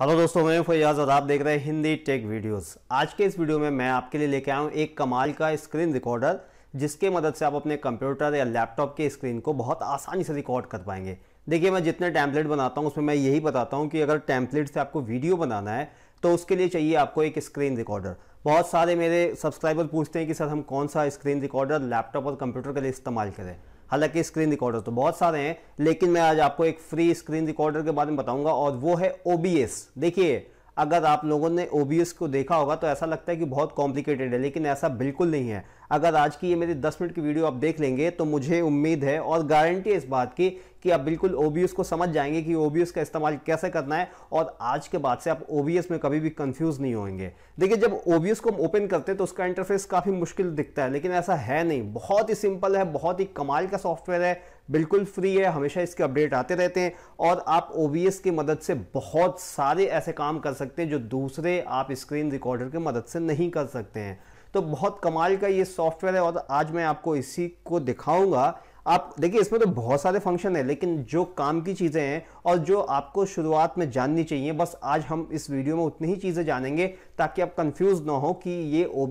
hello दोस्तों मैं फैयाज और आप देख रहे हैं हिंदी टेक वीडियोस आज के इस वीडियो में मैं आपके लिए लेके आया हूँ एक कमाल का स्क्रीन रिकॉर्डर जिसके मदद से आप अपने कंप्यूटर या लैपटॉप के स्क्रीन को बहुत आसानी से रिकॉर्ड कर पाएंगे देखिए मैं जितने टैंपलेट बनाता हूँ उसमें मैं यही बताता हूँ कि अगर टैंपलेट से आपको वीडियो बनाना है तो उसके लिए चाहिए आपको एक स्क्रीन रिकॉर्डर बहुत सारे मेरे सब्सक्राइबर पूछते हैं कि सर हम कौन सा स्क्रीन रिकॉर्डर लैपटॉप और कंप्यूटर के लिए इस्तेमाल करें हालांकि स्क्रीन रिकॉर्डर तो बहुत सारे हैं लेकिन मैं आज आपको एक फ्री स्क्रीन रिकॉर्डर के बारे में बताऊंगा और वो है ओबीएस देखिए अगर आप लोगों ने ओ को देखा होगा तो ऐसा लगता है कि बहुत कॉम्प्लिकेटेड है लेकिन ऐसा बिल्कुल नहीं है अगर आज की ये मेरी 10 मिनट की वीडियो आप देख लेंगे तो मुझे उम्मीद है और गारंटी है इस बात की कि आप बिल्कुल ओ को समझ जाएंगे कि ओ का इस्तेमाल कैसे करना है और आज के बाद से आप ओ में कभी भी कंफ्यूज नहीं होंगे देखिए जब ओ को हम ओपन करते हैं तो उसका इंटरफेस काफ़ी मुश्किल दिखता है लेकिन ऐसा है नहीं बहुत ही सिंपल है बहुत ही कमाल का सॉफ्टवेयर है बिल्कुल फ्री है हमेशा इसके अपडेट आते रहते हैं और आप ओ की मदद से बहुत सारे ऐसे काम कर सकते हैं जो दूसरे आप स्क्रीन रिकॉर्डर की मदद से नहीं कर सकते हैं तो बहुत कमाल का ये सॉफ्टवेयर है और आज मैं आपको इसी को दिखाऊंगा आप देखिए इसमें तो बहुत सारे फंक्शन है लेकिन जो काम की चीज़ें हैं और जो आपको शुरुआत में जाननी चाहिए बस आज हम इस वीडियो में उतनी ही चीज़ें जानेंगे ताकि आप कंफ्यूज ना हो कि ये ओ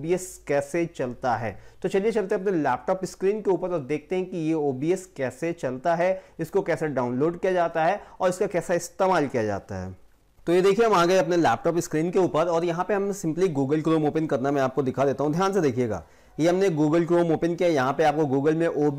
कैसे चलता है तो चलिए चलते हैं अपने लैपटॉप स्क्रीन के ऊपर और देखते हैं कि ये ओ कैसे चलता है इसको कैसे डाउनलोड किया जाता है और इसका कैसा इस्तेमाल किया जाता है तो ये देखिए हम आ गए अपने लैपटॉप स्क्रीन के ऊपर और यहाँ पे हम सिंपली गूगल क्रोम ओपन करना मैं आपको दिखा देता हूँ ध्यान से देखिएगा ये हमने गूगल क्रोम ओपन किया यहाँ पे आपको गूगल में ओ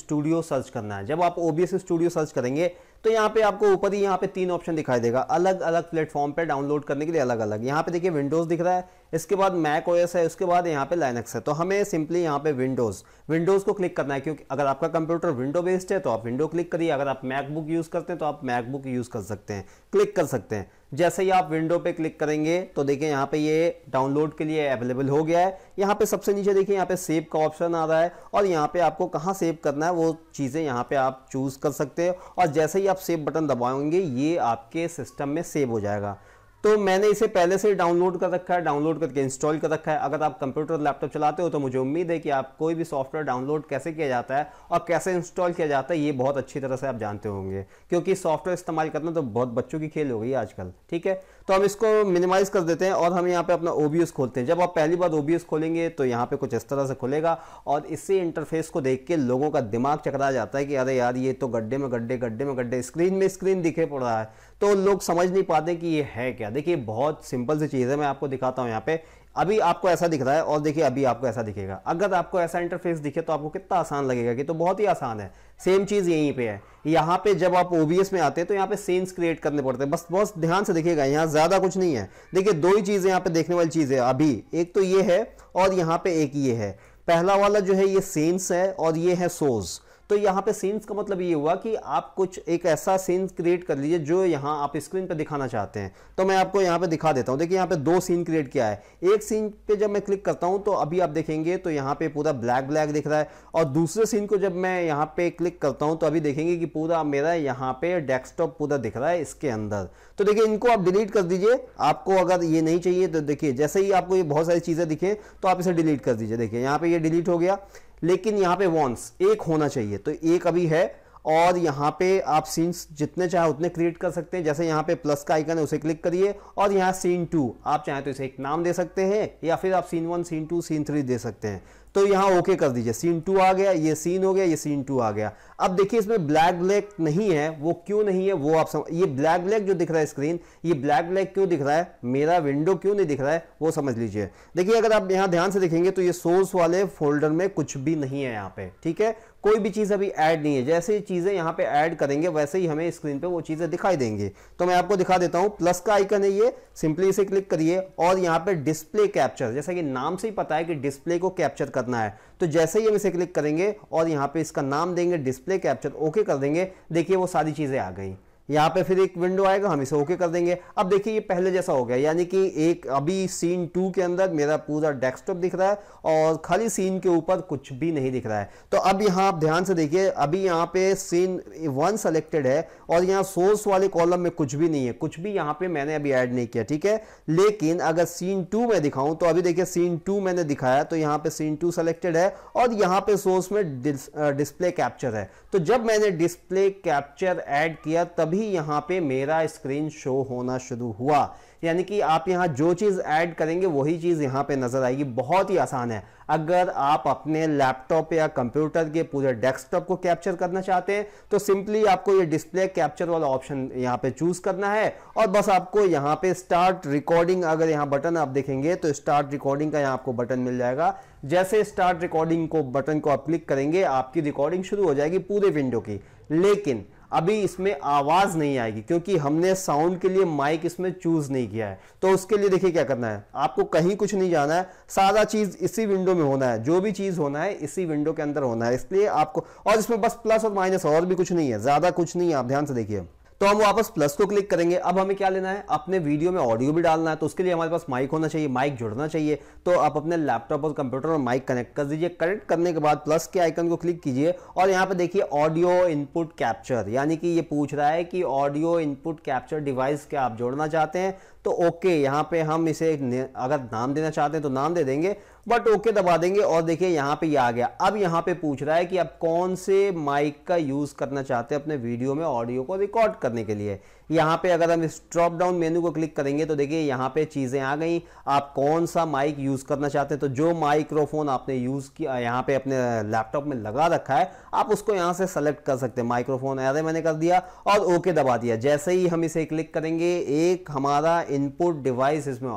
स्टूडियो सर्च करना है जब आप ओ स्टूडियो सर्च करेंगे तो यहाँ पे आपको ऊपर ही यहाँ पे तीन ऑप्शन दिखाई देगा अलग अलग प्लेटफॉर्म पर डाउनलोड करने के लिए अलग अलग यहाँ पे देखिए विंडोज़ दिख रहा है इसके बाद मैक ओएस है उसके बाद यहाँ पे लाइनक्स है तो हमें सिंपली यहाँ पे विंडोज़ विंडोज़ को क्लिक करना है क्योंकि अगर आपका कंप्यूटर विंडो बेस्ड है तो आप विंडो क्लिक करिए अगर आप मैकबुक यूज़ करते हैं तो आप मैकबुक यूज़ कर सकते हैं क्लिक कर सकते हैं जैसे ही आप विंडो पे क्लिक करेंगे तो देखिए यहाँ पे ये डाउनलोड के लिए अवेलेबल हो गया है यहाँ पे सबसे नीचे देखिए यहाँ पे सेव का ऑप्शन आ रहा है और यहाँ पे आपको कहाँ सेव करना है वो चीज़ें यहाँ पे आप चूज़ कर सकते हैं और जैसे ही आप सेव बटन दबाएंगे ये आपके सिस्टम में सेव हो जाएगा तो मैंने इसे पहले से डाउनलोड कर रखा है डाउनलोड करके इंस्टॉल कर रखा है अगर आप कंप्यूटर लैपटॉप चलाते हो तो मुझे उम्मीद है कि आप कोई भी सॉफ्टवेयर डाउनलोड कैसे किया जाता है और कैसे इंस्टॉल किया जाता है ये बहुत अच्छी तरह से आप जानते होंगे क्योंकि सॉफ्टवेयर इस्तेमाल करना तो बहुत बच्चों की खेल हो गई आजकल ठीक है तो हम इसको मिनिमाइज कर देते हैं और हम यहाँ पे अपना ओ खोलते हैं जब आप पहली बार ओ खोलेंगे तो यहाँ पे कुछ इस तरह से खुलेगा और इसी इंटरफेस को देख के लोगों का दिमाग चकरा जाता है कि अरे यार ये तो गड्ढे में गड्ढे गड्ढे में गड्ढे स्क्रीन में स्क्रीन दिखे पड़ रहा है तो लोग समझ नहीं पाते कि ये है क्या देखिए बहुत सिंपल सी चीज़ है मैं आपको दिखाता हूँ यहाँ पे अभी आपको ऐसा दिख रहा है और देखिए अभी आपको ऐसा दिखेगा अगर आपको ऐसा इंटरफेस दिखे तो आपको कितना आसान लगेगा कि तो बहुत ही आसान है सेम चीज़ यहीं पे है यहाँ पे जब आप ओबीएस में आते हैं तो यहाँ पे सीन्स क्रिएट करने पड़ते हैं बस बहुत ध्यान से देखिएगा यहाँ ज़्यादा कुछ नहीं है देखिए दो ही चीज़ें यहाँ पे देखने वाली चीज़ है अभी एक तो ये है और यहाँ पे एक ये है पहला वाला जो है ये सेंस है और ये है सोज़ तो यहाँ पे सीन्स का मतलब ये हुआ कि आप कुछ एक ऐसा सीन क्रिएट कर लीजिए जो यहाँ आप स्क्रीन पे दिखाना चाहते हैं तो मैं आपको यहाँ पे दिखा देता हूँ देखिए यहाँ पे दो सीन क्रिएट किया है एक सीन पे जब मैं क्लिक करता हूँ तो अभी आप देखेंगे तो यहाँ पे पूरा ब्लैक ब्लैक दिख रहा है और दूसरे सीन को जब मैं यहाँ पे क्लिक करता हूँ तो अभी देखेंगे कि पूरा मेरा यहाँ पे डेस्कटॉप पूरा दिख रहा है इसके अंदर तो देखिए इनको आप डिलीट कर दीजिए आपको अगर ये नहीं चाहिए तो देखिए जैसे ही आपको ये बहुत सारी चीज़ें दिखें तो आप इसे डिलीट कर दीजिए देखिए यहाँ पे ये डिलीट हो गया लेकिन यहां पे वॉन्स एक होना चाहिए तो एक अभी है और यहाँ पे आप सीन्स जितने चाहे उतने क्रिएट कर सकते हैं जैसे यहाँ पे प्लस का आइकन है उसे क्लिक करिए और यहाँ सीन टू आप चाहे तो इसे एक नाम दे सकते हैं या फिर आप scene one scene two scene three दे सकते हैं तो यहाँ ओके कर दीजिए सीन टू आ गया ये सीन हो गया ये सीन टू आ गया अब देखिए इसमें ब्लैक ब्लैक नहीं है वो क्यों नहीं है वो आप समझ ये ब्लैक ब्लैक जो दिख रहा है स्क्रीन ये ब्लैक ब्लैक क्यों दिख रहा है मेरा विंडो क्यों नहीं दिख रहा है वो समझ लीजिए देखिए अगर आप यहाँ ध्यान से देखेंगे तो ये सोर्स वाले फोल्डर में कुछ भी नहीं है यहाँ पे ठीक है कोई भी चीज़ अभी ऐड नहीं है जैसे चीज़ें यहाँ पे ऐड करेंगे वैसे ही हमें स्क्रीन पे वो चीज़ें दिखाई देंगे तो मैं आपको दिखा देता हूँ प्लस का आइकन है ये सिंपली इसे क्लिक करिए और यहाँ पे डिस्प्ले कैप्चर जैसा कि नाम से ही पता है कि डिस्प्ले को कैप्चर करना है तो जैसे ही हम इसे क्लिक करेंगे और यहाँ पर इसका नाम देंगे डिस्प्ले कैप्चर ओके कर देंगे देखिए वो सारी चीज़ें आ गई यहाँ पे फिर एक विंडो आएगा हम इसे ओके कर देंगे अब देखिए ये पहले जैसा हो गया यानी कि एक अभी सीन टू के अंदर मेरा पूरा डेस्कटॉप दिख रहा है और खाली सीन के ऊपर कुछ भी नहीं दिख रहा है तो अब यहाँ आप ध्यान से देखिए अभी यहाँ पे सीन वन सेलेक्टेड है और यहाँ सोर्स वाले कॉलम में कुछ भी नहीं है कुछ भी यहाँ पे मैंने अभी ऐड नहीं किया ठीक है लेकिन अगर सीन टू में दिखाऊं तो अभी देखिए सीन टू मैंने दिखाया तो यहाँ पे सीन टू सेलेक्टेड है और यहाँ पे सोर्स में डिस्प्ले कैप्चर है तो जब मैंने डिस्प्ले कैप्चर एड किया तब तभी यहाँ पे मेरा स्क्रीन शो होना शुरू हुआ यानी कि आप यहाँ जो चीज़ ऐड करेंगे वही चीज़ यहाँ पे नज़र आएगी बहुत ही आसान है अगर आप अपने लैपटॉप या कंप्यूटर के पूरे डेस्कटॉप को कैप्चर करना चाहते हैं तो सिंपली आपको ये डिस्प्ले कैप्चर वाला ऑप्शन यहाँ पे चूज़ करना है और बस आपको यहाँ पे स्टार्ट रिकॉर्डिंग अगर यहाँ बटन आप देखेंगे तो स्टार्ट रिकॉर्डिंग का यहाँ आपको बटन मिल जाएगा जैसे स्टार्ट रिकॉर्डिंग को बटन को आप क्लिक करेंगे आपकी रिकॉर्डिंग शुरू हो जाएगी पूरे विंडो की लेकिन अभी इसमें आवाज नहीं आएगी क्योंकि हमने साउंड के लिए माइक इसमें चूज नहीं किया है तो उसके लिए देखिए क्या करना है आपको कहीं कुछ नहीं जाना है सारा चीज इसी विंडो में होना है जो भी चीज होना है इसी विंडो के अंदर होना है इसलिए आपको और इसमें बस प्लस और माइनस और भी कुछ नहीं है ज्यादा कुछ नहीं है आप ध्यान से देखिए तो हम वापस प्लस को क्लिक करेंगे अब हमें क्या लेना है अपने वीडियो में ऑडियो भी डालना है तो उसके लिए हमारे पास माइक होना चाहिए माइक जुड़ना चाहिए तो आप अपने लैपटॉप और कंप्यूटर और माइक कनेक्ट कर दीजिए कनेक्ट करने के बाद प्लस के आइकन को क्लिक कीजिए और यहाँ पर देखिए ऑडियो इनपुट कैप्चर यानी कि ये पूछ रहा है कि ऑडियो इनपुट कैप्चर डिवाइस क्या आप जोड़ना चाहते हैं तो ओके यहाँ पे हम इसे अगर नाम देना चाहते हैं तो नाम दे देंगे बट ओके okay दबा देंगे और देखिए यहाँ पे ये आ गया अब यहाँ पे पूछ रहा है कि आप कौन से माइक का यूज़ करना चाहते हैं अपने वीडियो में ऑडियो को रिकॉर्ड करने के लिए यहाँ पे अगर हम इस ड्रॉप डाउन मेन्यू को क्लिक करेंगे तो देखिए यहाँ पे चीज़ें आ गई आप कौन सा माइक यूज़ करना चाहते हैं तो जो माइक्रोफोन आपने यूज़ किया यहाँ पे अपने लैपटॉप में लगा रखा है आप उसको यहाँ से सेलेक्ट कर सकते हैं माइक्रोफोन अरे मैंने कर दिया और ओके दबा दिया जैसे ही हम इसे क्लिक करेंगे एक हमारा इनपुट डिवाइस इसमें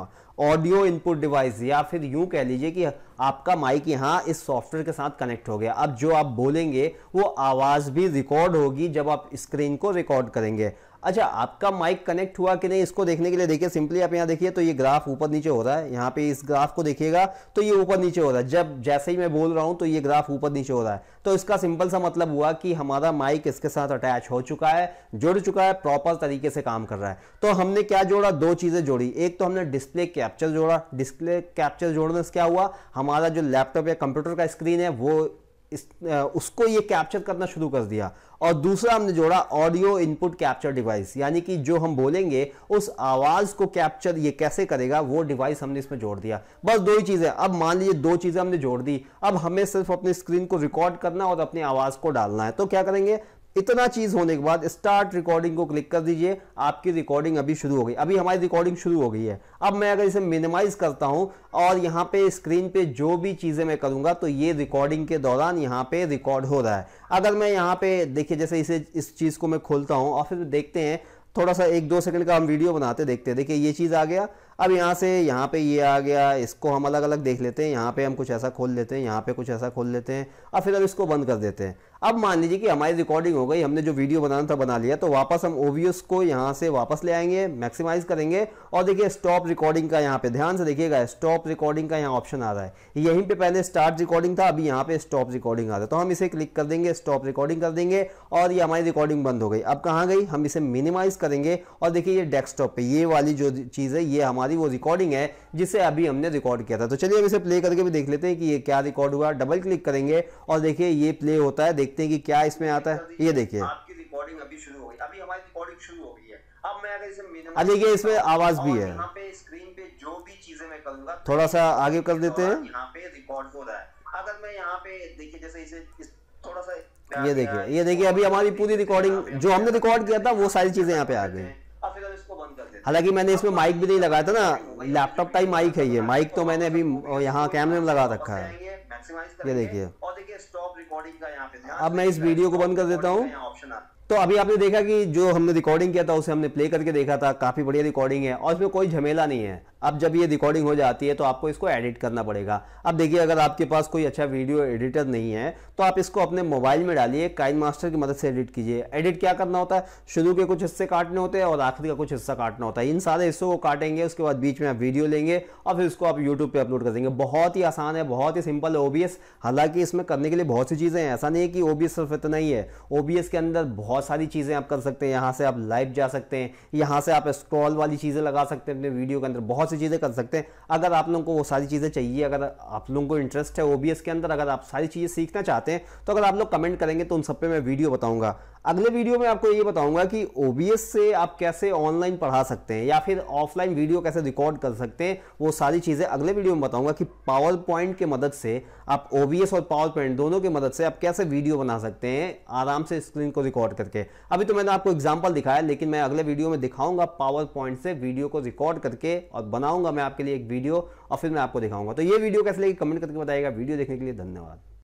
ऑडियो इनपुट डिवाइस या फिर यूँ कह लीजिए कि आपका माइक यहाँ इस सॉफ्टवेयर के साथ कनेक्ट हो गया अब जो आप बोलेंगे वो आवाज़ भी रिकॉर्ड होगी जब आप स्क्रीन को रिकॉर्ड करेंगे अच्छा आपका माइक कनेक्ट हुआ कि नहीं इसको देखने के लिए देखिए सिंपली आप यहाँ देखिए तो ये ग्राफ ऊपर नीचे हो रहा है यहाँ पे इस ग्राफ को देखिएगा तो ये ऊपर नीचे हो रहा है जब जैसे ही मैं बोल रहा हूँ तो ये ग्राफ ऊपर नीचे हो रहा है तो इसका सिंपल सा मतलब हुआ कि हमारा माइक इसके साथ अटैच हो चुका है जुड़ चुका है प्रॉपर तरीके से काम कर रहा है तो हमने क्या जोड़ा दो चीज़ें जोड़ी एक तो हमने डिस्प्ले कैप्चर जोड़ा डिस्प्ले कैप्चर जोड़ने से क्या हुआ हमारा जो लैपटॉप या कंप्यूटर का स्क्रीन है वो इस उसको ये कैप्चर करना शुरू कर दिया और दूसरा हमने जोड़ा ऑडियो इनपुट कैप्चर डिवाइस यानी कि जो हम बोलेंगे उस आवाज़ को कैप्चर ये कैसे करेगा वो डिवाइस हमने इसमें जोड़ दिया बस दो ही चीज़ें अब मान लीजिए दो चीज़ें हमने जोड़ दी अब हमें सिर्फ अपने स्क्रीन को रिकॉर्ड करना और अपनी आवाज़ को डालना है तो क्या करेंगे इतना चीज होने के बाद स्टार्ट रिकॉर्डिंग को क्लिक कर दीजिए आपकी रिकॉर्डिंग अभी शुरू हो गई अभी हमारी रिकॉर्डिंग शुरू हो गई है अब मैं अगर इसे मिनिमाइज करता हूं और यहां पे स्क्रीन पे जो भी चीजें मैं करूंगा तो ये रिकॉर्डिंग के दौरान यहां पे रिकॉर्ड हो रहा है अगर मैं यहां पे देखिए जैसे इसे इस चीज को मैं खोलता हूं और फिर देखते हैं थोड़ा सा एक दो सेकंड का हम वीडियो बनाते देखते हैं देखिए ये चीज़ आ गया अब यहाँ से यहाँ पे ये आ गया इसको हम अलग अलग देख लेते हैं यहाँ पे हम कुछ ऐसा खोल लेते हैं यहाँ पे कुछ ऐसा खोल लेते हैं और फिर अब इसको बंद कर देते हैं अब मान लीजिए कि हमारी रिकॉर्डिंग हो गई हमने जो वीडियो बनाना था बना लिया तो वापस हम ओवीएस को यहाँ से वापस ले आएंगे मैक्सिमाइज करेंगे और देखिए स्टॉप रिकॉर्डिंग का यहाँ पे ध्यान से देखिएगा स्टॉप रिकॉर्डिंग का यहाँ ऑप्शन आ रहा है यहीं पे पहले स्टार्ट रिकॉर्डिंग था अभी यहाँ पे स्टॉप रिकॉर्डिंग आ रहा है तो हम इसे क्लिक कर देंगे स्टॉप रिकॉर्डिंग कर देंगे और ये हमारी रिकॉर्डिंग बंद हो गई अब कहाँ गई हम इसे मिनिमाइज करेंगे और देखिए ये डेस्कटॉप पे ये वाली जो चीज़ है ये हमारी वो रिकॉर्डिंग है जिसे अभी हमने रिकॉर्ड किया था तो चलिए हम इसे प्ले करके भी देख लेते हैं कि ये क्या रिकॉर्ड हुआ डबल क्लिक करेंगे और देखिए ये प्ले होता है देखते हैं कि क्या इसमें आता है ये देखिए आपकी रिकॉर्डिंग अभी शुरू हो गई अभी हमारी रिकॉर्डिंग शुरू हो गई है अब मैं अगर इसे देखिए इसमें आवाज भी है यहाँ पे स्क्रीन पे जो भी चीजें मैं करूंगा थोड़ा सा आगे कर तो देते हैं यहाँ पे रिकॉर्ड हो रहा है अगर मैं यहाँ पे देखिए जैसे इसे थोड़ा सा ये देखिए ये देखिए अभी तो हमारी पूरी रिकॉर्डिंग जो हमने रिकॉर्ड किया था वो सारी चीजें यहाँ पे आ गई हालांकि मैंने इसमें माइक तो भी नहीं लगाया था ना लैपटॉप टाइप माइक है ये माइक तो मैंने अभी यहाँ कैमरे में लगा रखा है ये देखिए और देखिए स्टॉप रिकॉर्डिंग का यहाँ पे अब मैं इस वीडियो को बंद कर देता हूँ ऑप्शन तो अभी आपने देखा कि जो हमने रिकॉर्डिंग किया था उसे हमने प्ले करके देखा था काफ़ी बढ़िया रिकॉर्डिंग है और इसमें कोई झमेला नहीं है अब जब ये रिकॉर्डिंग हो जाती है तो आपको इसको एडिट करना पड़ेगा अब देखिए अगर आपके पास कोई अच्छा वीडियो एडिटर नहीं है तो आप इसको अपने मोबाइल में डालिए काइन मास्टर की मदद से एडिट कीजिए एडिट क्या करना होता है शुरू के कुछ हिस्से काटने होते हैं और आखिरी का कुछ हिस्सा काटना होता है इन सारे हिस्सों को काटेंगे उसके बाद बीच में आप वीडियो लेंगे और फिर इसको आप यूट्यूब पर अपलोड कर देंगे बहुत ही आसान है बहुत ही सिंपल है ओबीएस हालांकि इसमें करने के लिए बहुत सी चीज़ें हैं ऐसा नहीं है कि ओबीएस सिर्फ इतना ही है ओबीएस के अंदर बहुत बहुत सारी चीज़ें आप कर सकते हैं यहाँ से आप लाइव जा सकते हैं यहाँ से आप स्क्रॉल वाली चीज़ें लगा सकते हैं अपने वीडियो के अंदर बहुत सी चीज़ें कर सकते हैं अगर आप लोगों को वो सारी चीज़ें चाहिए अगर आप लोगों को इंटरेस्ट है ओ के अंदर अगर आप सारी चीज़ें सीखना चाहते हैं तो अगर आप लोग कमेंट करेंगे तो उन सब पर मैं वीडियो बताऊँगा अगले वीडियो में आपको ये बताऊंगा कि ओबीएस से आप कैसे ऑनलाइन पढ़ा सकते हैं या फिर ऑफलाइन वीडियो कैसे रिकॉर्ड कर सकते हैं वो सारी चीज़ें अगले वीडियो में बताऊंगा कि पावर पॉइंट के मदद से आप ओबीएस और पावर पॉइंट दोनों की मदद से आप कैसे वीडियो बना सकते हैं आराम से स्क्रीन को रिकॉर्ड करके अभी तो मैंने आपको एग्जाम्पल दिखाया लेकिन मैं अगले वीडियो में दिखाऊंगा पावर पॉइंट से वीडियो को रिकॉर्ड करके और बनाऊंगा मैं आपके लिए एक वीडियो और फिर मैं आपको दिखाऊंगा तो ये वीडियो कैसे लगी कमेंट करके बताएगा वीडियो देखने के लिए धन्यवाद